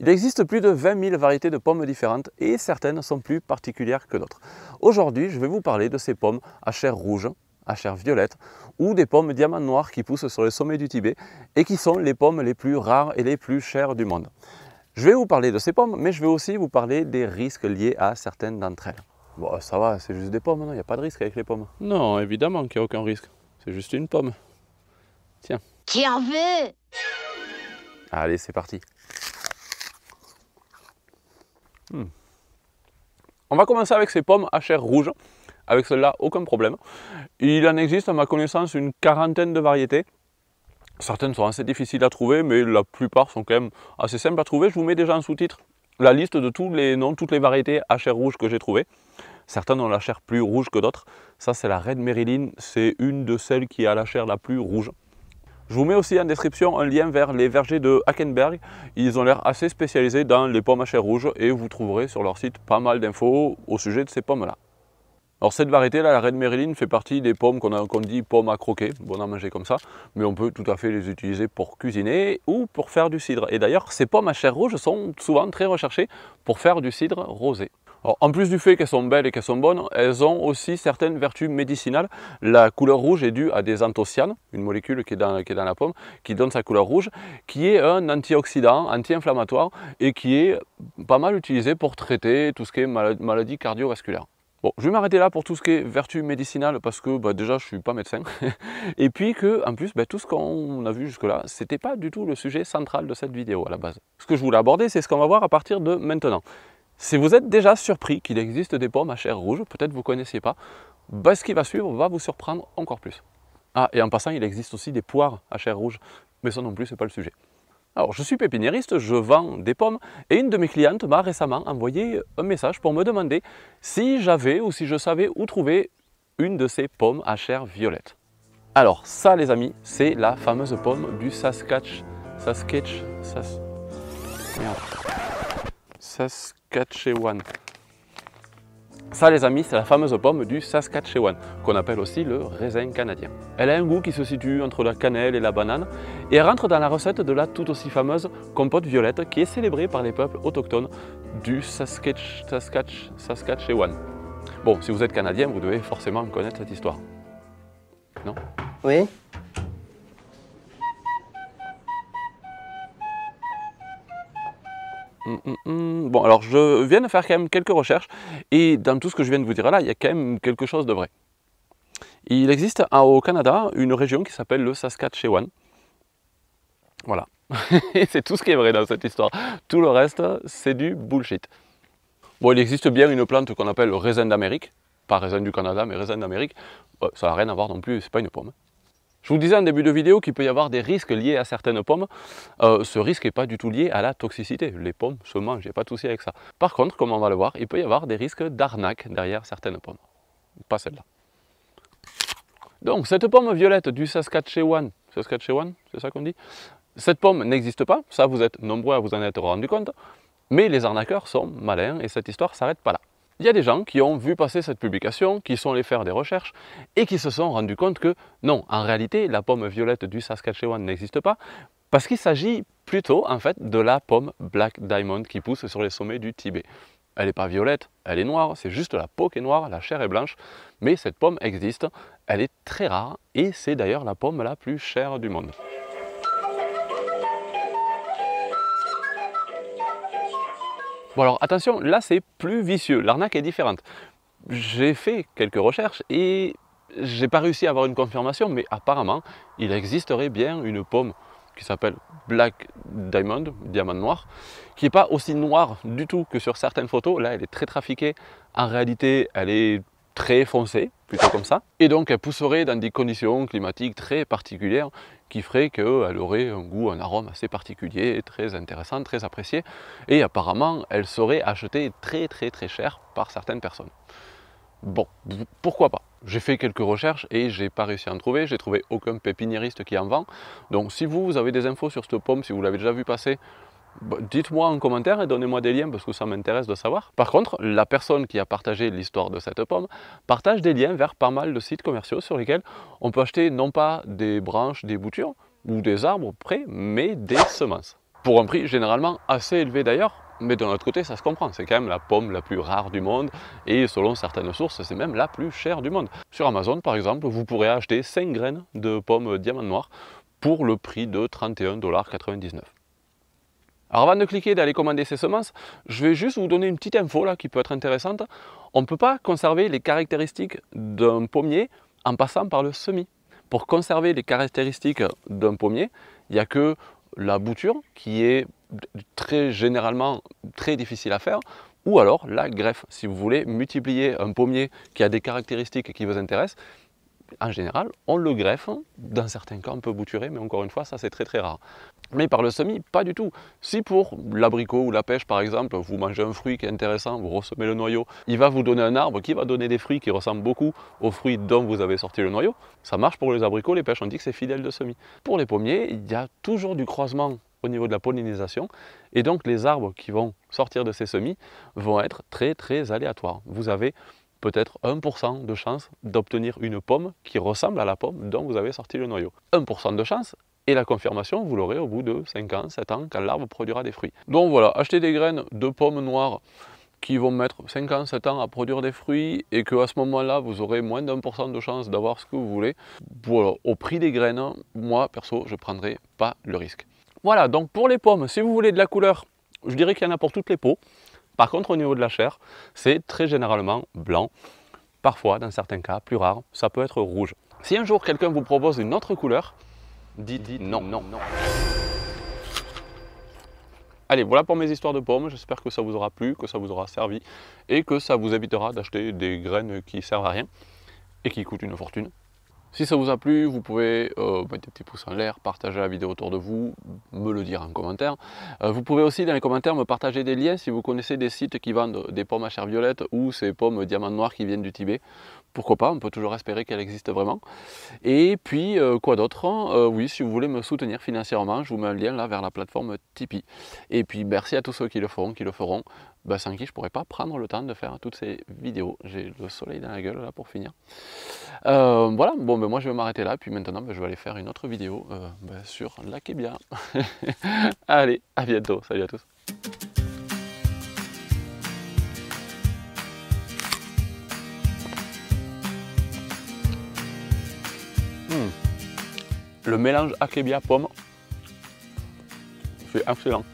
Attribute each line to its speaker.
Speaker 1: Il existe plus de 20 000 variétés de pommes différentes et certaines sont plus particulières que d'autres. Aujourd'hui, je vais vous parler de ces pommes à chair rouge, à chair violette ou des pommes diamant noir qui poussent sur le sommet du Tibet et qui sont les pommes les plus rares et les plus chères du monde. Je vais vous parler de ces pommes, mais je vais aussi vous parler des risques liés à certaines d'entre elles. Bon, ça va, c'est juste des pommes, non Il n'y a pas de risque avec les pommes. Non, évidemment qu'il n'y a aucun risque. C'est juste une pomme. Tiens. Qui en veut Allez, c'est parti. Hmm. On va commencer avec ces pommes à chair rouge. Avec celle-là, aucun problème. Il en existe, à ma connaissance, une quarantaine de variétés. Certaines sont assez difficiles à trouver, mais la plupart sont quand même assez simples à trouver. Je vous mets déjà en sous-titre la liste de tous les noms, toutes les variétés à chair rouge que j'ai trouvées. Certaines ont la chair plus rouge que d'autres. Ça, c'est la Red Marilyn. C'est une de celles qui a la chair la plus rouge. Je vous mets aussi en description un lien vers les vergers de Hackenberg. Ils ont l'air assez spécialisés dans les pommes à chair rouge et vous trouverez sur leur site pas mal d'infos au sujet de ces pommes-là. Alors cette variété-là, la reine Maryland, fait partie des pommes qu'on dit pommes à croquer, bon à manger comme ça, mais on peut tout à fait les utiliser pour cuisiner ou pour faire du cidre. Et d'ailleurs, ces pommes à chair rouge sont souvent très recherchées pour faire du cidre rosé en plus du fait qu'elles sont belles et qu'elles sont bonnes, elles ont aussi certaines vertus médicinales. La couleur rouge est due à des anthocyanes, une molécule qui est, dans, la pomme, qui donne sa couleur rouge, qui est un antioxydant, anti-inflammatoire, et qui est pas mal utilisé pour traiter tout ce qui est maladie cardiovasculaire. Bon, je vais m'arrêter là pour tout ce qui est vertus médicinales, parce que bah, déjà je suis pas médecin et puis que en plus bah, tout ce qu'on a vu jusque là c'était pas du tout le sujet central de cette vidéo à la base. Ce que je voulais aborder c'est ce qu'on va voir à partir de maintenant. Si vous êtes déjà surpris qu'il existe des pommes à chair rouge, peut-être vous ne connaissiez pas, bah, ce qui va suivre va vous surprendre encore plus. Ah, et en passant, il existe aussi des poires à chair rouge, mais ça non plus, c'est pas le sujet. Alors, je suis pépiniériste, je vends des pommes, et une de mes clientes m'a récemment envoyé un message pour me demander si j'avais ou si je savais où trouver une de ces pommes à chair violette. Alors, ça, les amis, c'est la fameuse pomme du Saskatch. Saskatch. Sas... Merde. Saskatchewan. Ça, les amis, c'est la fameuse pomme du Saskatchewan, qu'on appelle aussi le raisin canadien. Elle a un goût qui se situe entre la cannelle et la banane et rentre dans la recette de la tout aussi fameuse compote violette qui est célébrée par les peuples autochtones du Saskatchewan. Bon, si vous êtes canadien, vous devez forcément connaître cette histoire. Non Oui Mm, mm, mm. Bon, alors je viens de faire quand même quelques recherches et dans tout ce que je viens de vous dire là, il y a quand même quelque chose de vrai. Il existe hein, au Canada une région qui s'appelle le Saskatchewan. Voilà. Et c'est tout ce qui est vrai dans cette histoire. Tout le reste, c'est du bullshit. Bon, il existe bien une plante qu'on appelle le raisin d'Amérique. Pas raisin du Canada, mais raisin d'Amérique. Euh, ça n'a rien à voir non plus, c'est pas une pomme. Je vous disais en début de vidéo qu'il peut y avoir des risques liés à certaines pommes. Euh, ce risque n'est pas du tout lié à la toxicité. Les pommes se mangent, a pas de souci avec ça. Par contre, comme on va le voir, il peut y avoir des risques d'arnaque derrière certaines pommes. Pas celle-là. Donc cette pomme violette du Saskatchewan, Saskatchewan, c'est ça qu'on dit Cette pomme n'existe pas, ça vous êtes nombreux à vous en être rendu compte, mais les arnaqueurs sont malins et cette histoire s'arrête pas là il y a des gens qui ont vu passer cette publication, qui sont allés faire des recherches et qui se sont rendus compte que non, en réalité, la pomme violette du Saskatchewan n'existe pas parce qu'il s'agit plutôt en fait de la pomme Black Diamond qui pousse sur les sommets du Tibet. Elle n'est pas violette, elle est noire, c'est juste la peau qui est noire, la chair est blanche, mais cette pomme existe, elle est très rare et c'est d'ailleurs la pomme la plus chère du monde. Bon alors attention, là c'est plus vicieux, l'arnaque est différente. J'ai fait quelques recherches et j'ai pas réussi à avoir une confirmation, mais apparemment il existerait bien une pomme qui s'appelle Black Diamond, diamant noir, qui n'est pas aussi noire du tout que sur certaines photos. Là, elle est très trafiquée. En réalité, elle est très foncée, plutôt comme ça. Et donc, elle pousserait dans des conditions climatiques très particulières qui ferait qu'elle euh, aurait un goût, un arôme assez particulier, très intéressant, très apprécié, et apparemment elle serait achetée très très très cher par certaines personnes. Bon, pourquoi pas J'ai fait quelques recherches et j'ai pas réussi à en trouver, j'ai trouvé aucun pépiniériste qui en vend. Donc si vous, vous avez des infos sur cette pomme, si vous l'avez déjà vu passer, bah, dites-moi en commentaire et donnez-moi des liens parce que ça m'intéresse de savoir. Par contre, la personne qui a partagé l'histoire de cette pomme partage des liens vers pas mal de sites commerciaux sur lesquels on peut acheter non pas des branches, des boutures ou des arbres prêts, mais des semences. Pour un prix généralement assez élevé d'ailleurs, mais d'un autre côté, ça se comprend, c'est quand même la pomme la plus rare du monde et selon certaines sources, c'est même la plus chère du monde. Sur Amazon, par exemple, vous pourrez acheter 5 graines de pommes diamant noir pour le prix de 31,99$. Alors avant de cliquer d'aller commander ces semences, je vais juste vous donner une petite info là qui peut être intéressante. On ne peut pas conserver les caractéristiques d'un pommier en passant par le semis. Pour conserver les caractéristiques d'un pommier, il n'y a que la bouture qui est très généralement très difficile à faire ou alors la greffe. Si vous voulez multiplier un pommier qui a des caractéristiques qui vous intéressent, en général, on le greffe. Hein. Dans certains cas, on peut bouturer, mais encore une fois, ça c'est très très rare. Mais par le semis, pas du tout. Si pour l'abricot ou la pêche, par exemple, vous mangez un fruit qui est intéressant, vous ressemez le noyau, il va vous donner un arbre qui va donner des fruits qui ressemblent beaucoup aux fruits dont vous avez sorti le noyau. Ça marche pour les abricots, les pêches, on dit que c'est fidèle de semis. Pour les pommiers, il y a toujours du croisement au niveau de la pollinisation. Et donc les arbres qui vont sortir de ces semis vont être très très aléatoires. Vous avez peut-être 1% de chance d'obtenir une pomme qui ressemble à la pomme dont vous avez sorti le noyau. 1% de chance et la confirmation, vous l'aurez au bout de 5 ans, 7 ans, quand l'arbre produira des fruits. Donc voilà, acheter des graines de pommes noires qui vont mettre 5 ans, 7 ans à produire des fruits et qu'à ce moment-là, vous aurez moins d'un pour de chance d'avoir ce que vous voulez. au prix des graines, moi, perso, je ne prendrai pas le risque. Voilà, donc pour les pommes, si vous voulez de la couleur, je dirais qu'il y en a pour toutes les peaux. Par contre, au niveau de la chair, c'est très généralement blanc. Parfois, dans certains cas, plus rare, ça peut être rouge. Si un jour quelqu'un vous propose une autre couleur, dites, non. non. non. Allez, voilà pour mes histoires de pommes. J'espère que ça vous aura plu, que ça vous aura servi et que ça vous évitera d'acheter des graines qui servent à rien et qui coûtent une fortune. Si ça vous a plu, vous pouvez euh, mettre des petits pouces en l'air, partager la vidéo autour de vous, me le dire en commentaire. Euh, vous pouvez aussi dans les commentaires me partager des liens si vous connaissez des sites qui vendent des pommes à chair violette ou ces pommes diamant noir qui viennent du Tibet pourquoi pas, on peut toujours espérer qu'elle existe vraiment. Et puis, euh, quoi d'autre hein, euh, Oui, si vous voulez me soutenir financièrement, je vous mets un lien là vers la plateforme Tipeee. Et puis, merci à tous ceux qui le feront, qui le feront, bah, sans qui je pourrais pas prendre le temps de faire toutes ces vidéos. J'ai le soleil dans la gueule là pour finir. Euh, voilà, bon, ben moi je vais m'arrêter là, puis maintenant ben, je vais aller faire une autre vidéo ben, sur la Kébia. Allez, à bientôt, salut à tous. Le mélange akébia pomme, c'est excellent.